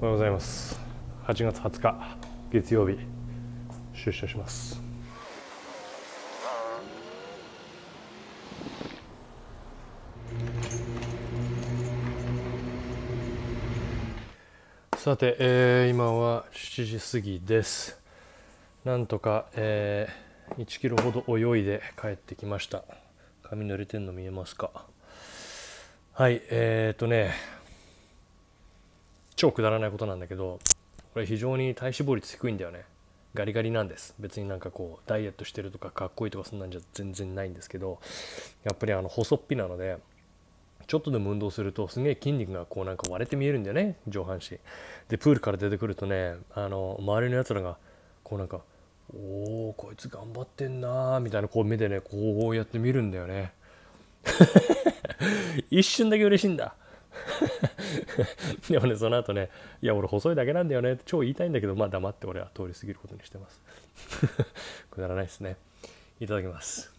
おはようございます8月20日月曜日出社しますさて、えー、今は7時過ぎですなんとか、えー、1キロほど泳いで帰ってきました髪濡れてんの見えますかはいえー、とね超くだらないことなんだけどこれ非常に体脂肪率低いんだよねガリガリなんです別になんかこうダイエットしてるとかかっこいいとかそんなんじゃ全然ないんですけどやっぱりあの細っぴなのでちょっとでも運動するとすげえ筋肉がこうなんか割れて見えるんだよね上半身でプールから出てくるとねあの周りのやつらがこうなんか「おおこいつ頑張ってんな」みたいなこう目でねこうやって見るんだよね 一瞬だけ嬉しいんだ でもね、その後ね、いや、俺細いだけなんだよねって超言いたいんだけど、まあ黙って俺は通り過ぎることにしてます。くだらないですね。いただきます。